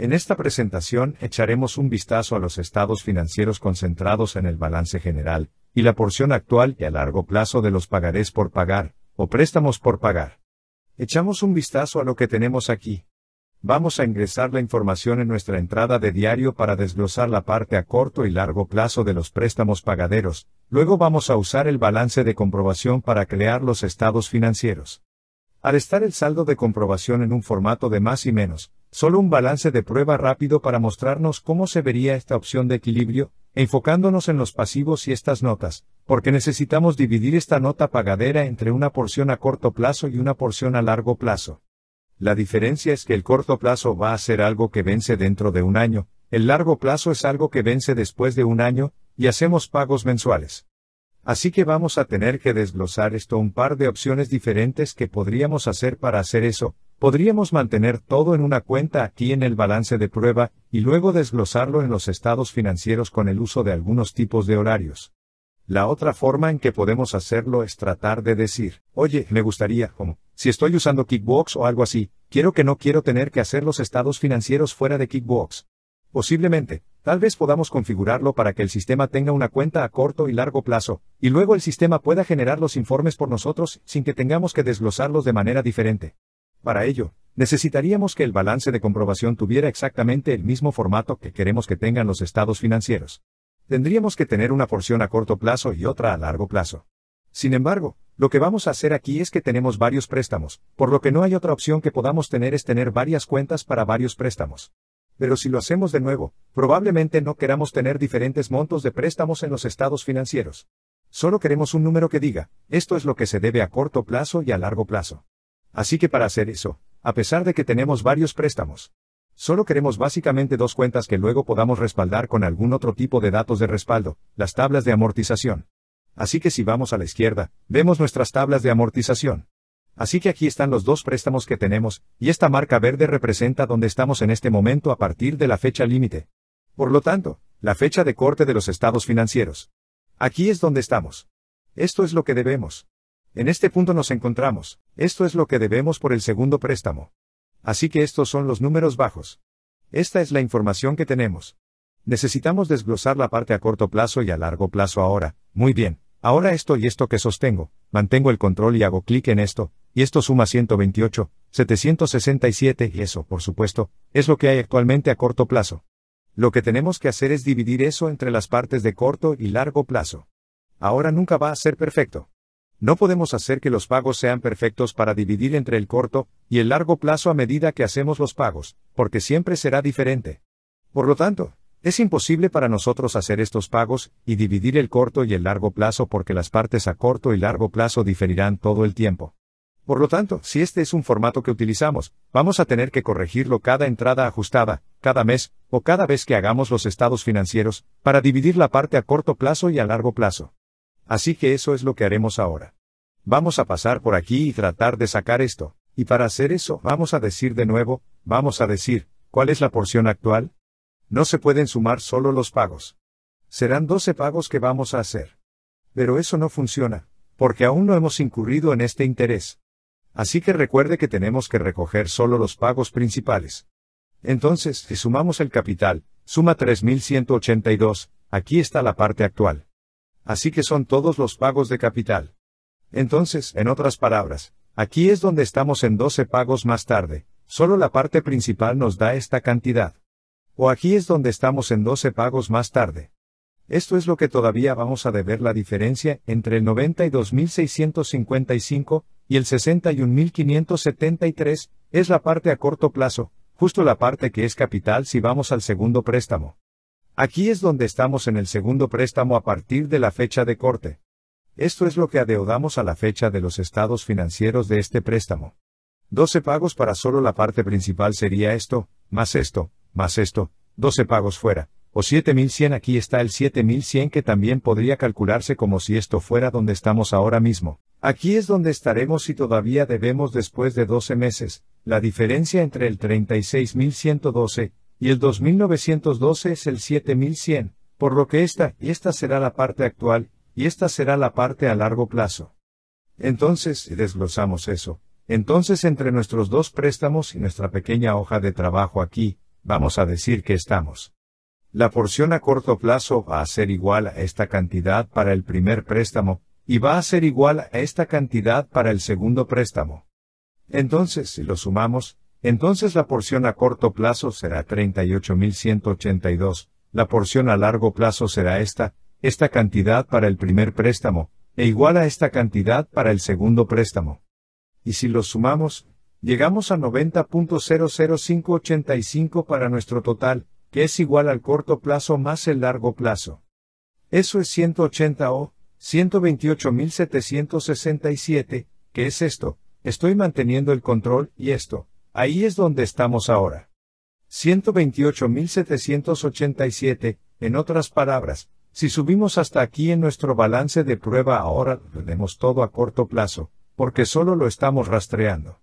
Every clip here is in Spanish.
En esta presentación echaremos un vistazo a los estados financieros concentrados en el balance general, y la porción actual y a largo plazo de los pagarés por pagar, o préstamos por pagar. Echamos un vistazo a lo que tenemos aquí. Vamos a ingresar la información en nuestra entrada de diario para desglosar la parte a corto y largo plazo de los préstamos pagaderos, luego vamos a usar el balance de comprobación para crear los estados financieros. Al estar el saldo de comprobación en un formato de más y menos, Solo un balance de prueba rápido para mostrarnos cómo se vería esta opción de equilibrio, enfocándonos en los pasivos y estas notas, porque necesitamos dividir esta nota pagadera entre una porción a corto plazo y una porción a largo plazo. La diferencia es que el corto plazo va a ser algo que vence dentro de un año, el largo plazo es algo que vence después de un año, y hacemos pagos mensuales. Así que vamos a tener que desglosar esto un par de opciones diferentes que podríamos hacer para hacer eso, Podríamos mantener todo en una cuenta aquí en el balance de prueba, y luego desglosarlo en los estados financieros con el uso de algunos tipos de horarios. La otra forma en que podemos hacerlo es tratar de decir, oye, me gustaría, como, si estoy usando Kickbox o algo así, quiero que no quiero tener que hacer los estados financieros fuera de Kickbox. Posiblemente, tal vez podamos configurarlo para que el sistema tenga una cuenta a corto y largo plazo, y luego el sistema pueda generar los informes por nosotros sin que tengamos que desglosarlos de manera diferente. Para ello, necesitaríamos que el balance de comprobación tuviera exactamente el mismo formato que queremos que tengan los estados financieros. Tendríamos que tener una porción a corto plazo y otra a largo plazo. Sin embargo, lo que vamos a hacer aquí es que tenemos varios préstamos, por lo que no hay otra opción que podamos tener es tener varias cuentas para varios préstamos. Pero si lo hacemos de nuevo, probablemente no queramos tener diferentes montos de préstamos en los estados financieros. Solo queremos un número que diga, esto es lo que se debe a corto plazo y a largo plazo. Así que para hacer eso, a pesar de que tenemos varios préstamos, solo queremos básicamente dos cuentas que luego podamos respaldar con algún otro tipo de datos de respaldo, las tablas de amortización. Así que si vamos a la izquierda, vemos nuestras tablas de amortización. Así que aquí están los dos préstamos que tenemos, y esta marca verde representa donde estamos en este momento a partir de la fecha límite. Por lo tanto, la fecha de corte de los estados financieros. Aquí es donde estamos. Esto es lo que debemos. En este punto nos encontramos, esto es lo que debemos por el segundo préstamo. Así que estos son los números bajos. Esta es la información que tenemos. Necesitamos desglosar la parte a corto plazo y a largo plazo ahora, muy bien, ahora esto y esto que sostengo, mantengo el control y hago clic en esto, y esto suma 128, 767 y eso, por supuesto, es lo que hay actualmente a corto plazo. Lo que tenemos que hacer es dividir eso entre las partes de corto y largo plazo. Ahora nunca va a ser perfecto. No podemos hacer que los pagos sean perfectos para dividir entre el corto y el largo plazo a medida que hacemos los pagos, porque siempre será diferente. Por lo tanto, es imposible para nosotros hacer estos pagos y dividir el corto y el largo plazo porque las partes a corto y largo plazo diferirán todo el tiempo. Por lo tanto, si este es un formato que utilizamos, vamos a tener que corregirlo cada entrada ajustada, cada mes, o cada vez que hagamos los estados financieros, para dividir la parte a corto plazo y a largo plazo. Así que eso es lo que haremos ahora. Vamos a pasar por aquí y tratar de sacar esto, y para hacer eso vamos a decir de nuevo, vamos a decir, ¿cuál es la porción actual? No se pueden sumar solo los pagos. Serán 12 pagos que vamos a hacer. Pero eso no funciona, porque aún no hemos incurrido en este interés. Así que recuerde que tenemos que recoger solo los pagos principales. Entonces, si sumamos el capital, suma 3.182, aquí está la parte actual. Así que son todos los pagos de capital. Entonces, en otras palabras, aquí es donde estamos en 12 pagos más tarde, solo la parte principal nos da esta cantidad. O aquí es donde estamos en 12 pagos más tarde. Esto es lo que todavía vamos a deber la diferencia entre el 92.655 y el 61.573, es la parte a corto plazo, justo la parte que es capital si vamos al segundo préstamo. Aquí es donde estamos en el segundo préstamo a partir de la fecha de corte. Esto es lo que adeudamos a la fecha de los estados financieros de este préstamo. 12 pagos para solo la parte principal sería esto, más esto, más esto, 12 pagos fuera, o 7100 aquí está el 7100 que también podría calcularse como si esto fuera donde estamos ahora mismo. Aquí es donde estaremos si todavía debemos después de 12 meses, la diferencia entre el 36112 y el 2912 es el 7100, por lo que esta y esta será la parte actual, y esta será la parte a largo plazo. Entonces, si desglosamos eso, entonces entre nuestros dos préstamos y nuestra pequeña hoja de trabajo aquí, vamos a decir que estamos. La porción a corto plazo va a ser igual a esta cantidad para el primer préstamo, y va a ser igual a esta cantidad para el segundo préstamo. Entonces, si lo sumamos, entonces la porción a corto plazo será 38.182, la porción a largo plazo será esta, esta cantidad para el primer préstamo, e igual a esta cantidad para el segundo préstamo. Y si los sumamos, llegamos a 90.00585 para nuestro total, que es igual al corto plazo más el largo plazo. Eso es 180 o 128.767, que es esto, estoy manteniendo el control y esto, Ahí es donde estamos ahora. 128.787, en otras palabras, si subimos hasta aquí en nuestro balance de prueba ahora, tenemos todo a corto plazo, porque solo lo estamos rastreando.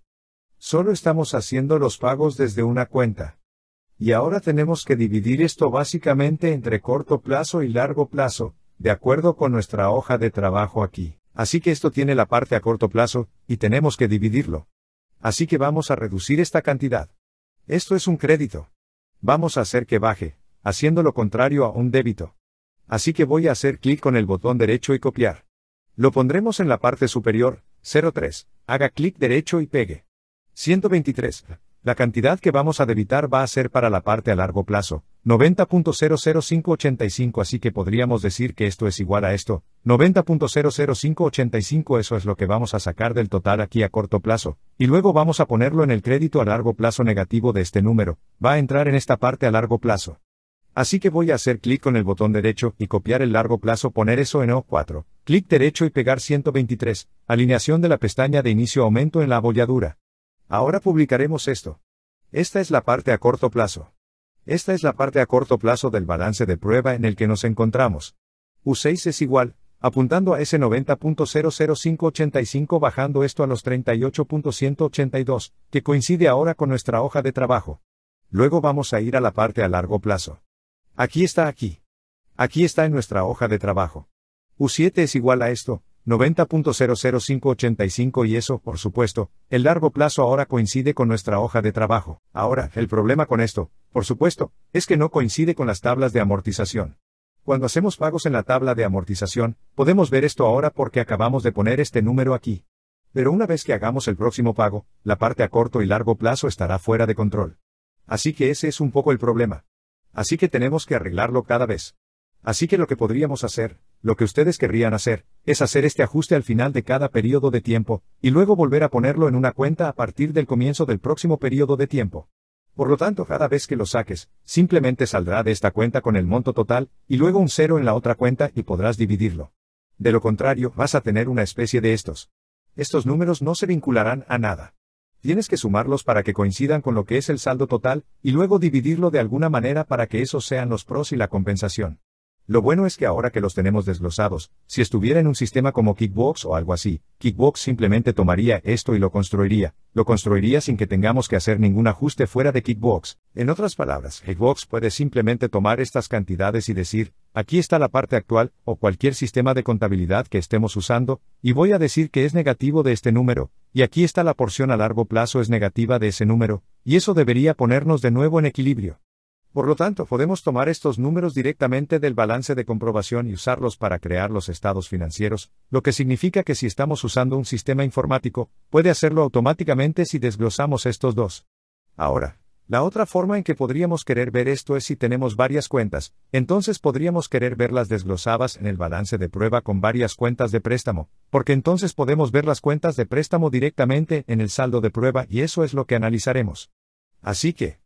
Solo estamos haciendo los pagos desde una cuenta. Y ahora tenemos que dividir esto básicamente entre corto plazo y largo plazo, de acuerdo con nuestra hoja de trabajo aquí. Así que esto tiene la parte a corto plazo, y tenemos que dividirlo. Así que vamos a reducir esta cantidad. Esto es un crédito. Vamos a hacer que baje, haciendo lo contrario a un débito. Así que voy a hacer clic con el botón derecho y copiar. Lo pondremos en la parte superior, 03, haga clic derecho y pegue. 123. La cantidad que vamos a debitar va a ser para la parte a largo plazo, 90.00585 así que podríamos decir que esto es igual a esto, 90.00585 eso es lo que vamos a sacar del total aquí a corto plazo, y luego vamos a ponerlo en el crédito a largo plazo negativo de este número, va a entrar en esta parte a largo plazo. Así que voy a hacer clic con el botón derecho y copiar el largo plazo poner eso en O4, clic derecho y pegar 123, alineación de la pestaña de inicio aumento en la abolladura. Ahora publicaremos esto. Esta es la parte a corto plazo. Esta es la parte a corto plazo del balance de prueba en el que nos encontramos. U6 es igual, apuntando a ese 90.00585 bajando esto a los 38.182, que coincide ahora con nuestra hoja de trabajo. Luego vamos a ir a la parte a largo plazo. Aquí está aquí. Aquí está en nuestra hoja de trabajo. U7 es igual a esto, 90.00585 y eso, por supuesto, el largo plazo ahora coincide con nuestra hoja de trabajo. Ahora, el problema con esto, por supuesto, es que no coincide con las tablas de amortización. Cuando hacemos pagos en la tabla de amortización, podemos ver esto ahora porque acabamos de poner este número aquí. Pero una vez que hagamos el próximo pago, la parte a corto y largo plazo estará fuera de control. Así que ese es un poco el problema. Así que tenemos que arreglarlo cada vez. Así que lo que podríamos hacer, lo que ustedes querrían hacer, es hacer este ajuste al final de cada periodo de tiempo, y luego volver a ponerlo en una cuenta a partir del comienzo del próximo periodo de tiempo. Por lo tanto, cada vez que lo saques, simplemente saldrá de esta cuenta con el monto total, y luego un cero en la otra cuenta y podrás dividirlo. De lo contrario, vas a tener una especie de estos. Estos números no se vincularán a nada. Tienes que sumarlos para que coincidan con lo que es el saldo total, y luego dividirlo de alguna manera para que esos sean los pros y la compensación. Lo bueno es que ahora que los tenemos desglosados, si estuviera en un sistema como Kickbox o algo así, Kickbox simplemente tomaría esto y lo construiría, lo construiría sin que tengamos que hacer ningún ajuste fuera de Kickbox. En otras palabras, Kickbox puede simplemente tomar estas cantidades y decir, aquí está la parte actual, o cualquier sistema de contabilidad que estemos usando, y voy a decir que es negativo de este número, y aquí está la porción a largo plazo es negativa de ese número, y eso debería ponernos de nuevo en equilibrio. Por lo tanto, podemos tomar estos números directamente del balance de comprobación y usarlos para crear los estados financieros, lo que significa que si estamos usando un sistema informático, puede hacerlo automáticamente si desglosamos estos dos. Ahora, la otra forma en que podríamos querer ver esto es si tenemos varias cuentas, entonces podríamos querer verlas desglosadas en el balance de prueba con varias cuentas de préstamo, porque entonces podemos ver las cuentas de préstamo directamente en el saldo de prueba y eso es lo que analizaremos. Así que,